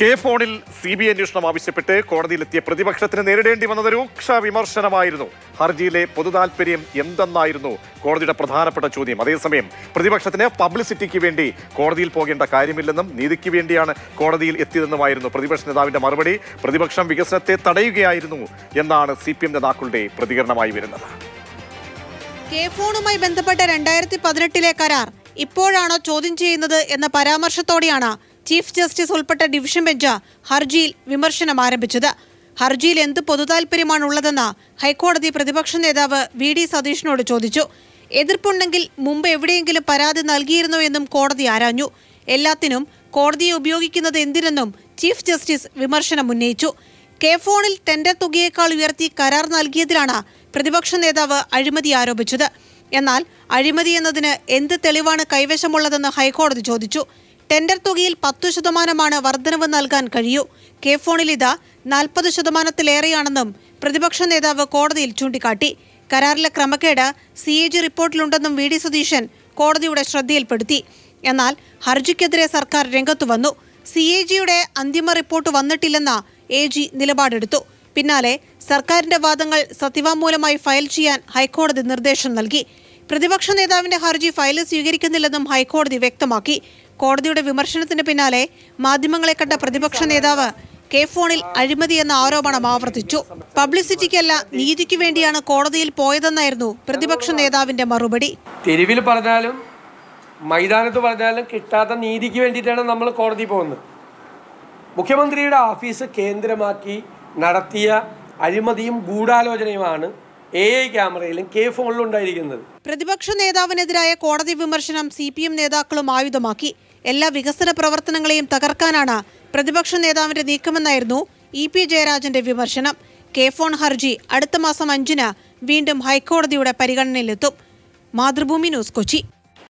K ഫോണിൽ C B അന്വേഷണം ആവശ്യപ്പെട്ട് കോടതിയിലെത്തിയ പ്രതിപക്ഷത്തിന് നേരിടേണ്ടി വന്നത് രൂക്ഷ വിമർശനമായിരുന്നു ഹർജിയിലെ പൊതുതാൽപര്യം എന്തെന്നായിരുന്നു കോടതിയുടെ പ്രധാനപ്പെട്ട ചോദ്യം അതേസമയം പ്രതിപക്ഷത്തിന് പബ്ലിസിറ്റിക്ക് വേണ്ടി കോടതിയിൽ പോകേണ്ട കാര്യമില്ലെന്നും നീതിക്ക് വേണ്ടിയാണ് കോടതിയിൽ എത്തിയതെന്നുമായിരുന്നു പ്രതിപക്ഷ നേതാവിന്റെ മറുപടി പ്രതിപക്ഷം വികസനത്തെ തടയുകയായിരുന്നു എന്നാണ് സി പി എം നേതാക്കളുടെ പ്രതികരണമായി വരുന്നത് കെ ഫോണുമായി ബന്ധപ്പെട്ട രണ്ടായിരത്തി പതിനെട്ടിലെ കരാർ ഇപ്പോഴാണോ ചോദ്യം ചെയ്യുന്നത് എന്ന പരാമർശത്തോടെയാണ് ചീഫ് ജസ്റ്റിസ് ഉൾപ്പെട്ട ഡിവിഷൻ ബെഞ്ച് ഹർജിയിൽ വിമർശനം ആരംഭിച്ചത് ഹർജിയിൽ എന്ത് പൊതുതാൽപര്യമാണുള്ളതെന്ന് ഹൈക്കോടതി പ്രതിപക്ഷ നേതാവ് വി ഡി സതീഷിനോട് ചോദിച്ചു എതിർപ്പുണ്ടെങ്കിൽ മുമ്പ് എവിടെയെങ്കിലും പരാതി നൽകിയിരുന്നോ എന്നും കോടതി ആരാഞ്ഞു എല്ലാത്തിനും കോടതിയെ ഉപയോഗിക്കുന്നത് എന്തിനെന്നും ചീഫ് ജസ്റ്റിസ് വിമർശനം ഉന്നയിച്ചു കെ ഫോണിൽ ടെൻഡർ തുകയേക്കാൾ ഉയർത്തി കരാർ നൽകിയതിലാണ് പ്രതിപക്ഷ നേതാവ് അഴിമതി ആരോപിച്ചത് എന്നാൽ അഴിമതി എന്നതിന് എന്ത് തെളിവാണ് കൈവശമുള്ളതെന്ന് ഹൈക്കോടതി ചോദിച്ചു ടെൻഡർ തുകയിൽ പത്തു ശതമാനമാണ് വർധനവ് നൽകാൻ കഴിയൂ കെ ഫോണിൽ ഇത് നാൽപ്പത് ശതമാനത്തിലേറെയാണെന്നും പ്രതിപക്ഷ നേതാവ് കോടതിയിൽ ചൂണ്ടിക്കാട്ടി കരാറിലെ ക്രമക്കേട് സി എ ജി റിപ്പോർട്ടിലുണ്ടെന്നും വി ഡി സതീശൻ കോടതിയുടെ ശ്രദ്ധയിൽപ്പെടുത്തി എന്നാൽ ഹർജിക്കെതിരെ സർക്കാർ രംഗത്തു വന്നു സി എ ജിയുടെ അന്തിമ റിപ്പോർട്ട് വന്നിട്ടില്ലെന്ന എ ജി നിലപാടെടുത്തു പിന്നാലെ സർക്കാരിന്റെ വാദങ്ങൾ സത്യവാങ്മൂലമായി ഫയൽ ചെയ്യാൻ ഹൈക്കോടതി നിർദ്ദേശം നൽകി പ്രതിപക്ഷ നേതാവിന്റെ ഹർജി ഫയൽ സ്വീകരിക്കുന്നില്ലെന്നും ഹൈക്കോടതി വ്യക്തമാക്കി കോടതിയുടെ വിമർശനത്തിന് പിന്നാലെ മാധ്യമങ്ങളെ കണ്ട പ്രതിപക്ഷ നേതാവ് കെ ഫോണിൽ അഴിമതി എന്ന ആരോപണം ആവർത്തിച്ചു പബ്ലിസിറ്റിക്കല്ല നീതിക്ക് വേണ്ടിയാണ് കോടതിയിൽ പോയതെന്നായിരുന്നു പ്രതിപക്ഷ നേതാവിന്റെ മറുപടി തെരുവിൽ പറഞ്ഞാലും മൈതാനത്ത് പറഞ്ഞാലും കിട്ടാത്ത നീതിക്ക് വേണ്ടിയിട്ടാണ് നമ്മൾ കോടതി പോകുന്നത് മുഖ്യമന്ത്രിയുടെ ഓഫീസ് കേന്ദ്രമാക്കി നടത്തിയ അഴിമതിയും ഗൂഢാലോചനയുമാണ് എ ഐ ക്യാമറയിലും കെ ഫോണിലും ഉണ്ടായിരിക്കുന്നത് പ്രതിപക്ഷ നേതാവിനെതിരായ കോടതി വിമർശനം സി പി എം നേതാക്കളും ആയുധമാക്കി എല്ലാ വികസന പ്രവർത്തനങ്ങളെയും തകർക്കാനാണ് പ്രതിപക്ഷ നേതാവിന്റെ നീക്കമെന്നായിരുന്നു ഇ e പി ജയരാജന്റെ വിമർശനം കെ ഫോൺ ഹർജി അടുത്ത മാസം അഞ്ചിന് വീണ്ടും ഹൈക്കോടതിയുടെ പരിഗണനയിലെത്തും മാതൃഭൂമി ന്യൂസ് കൊച്ചി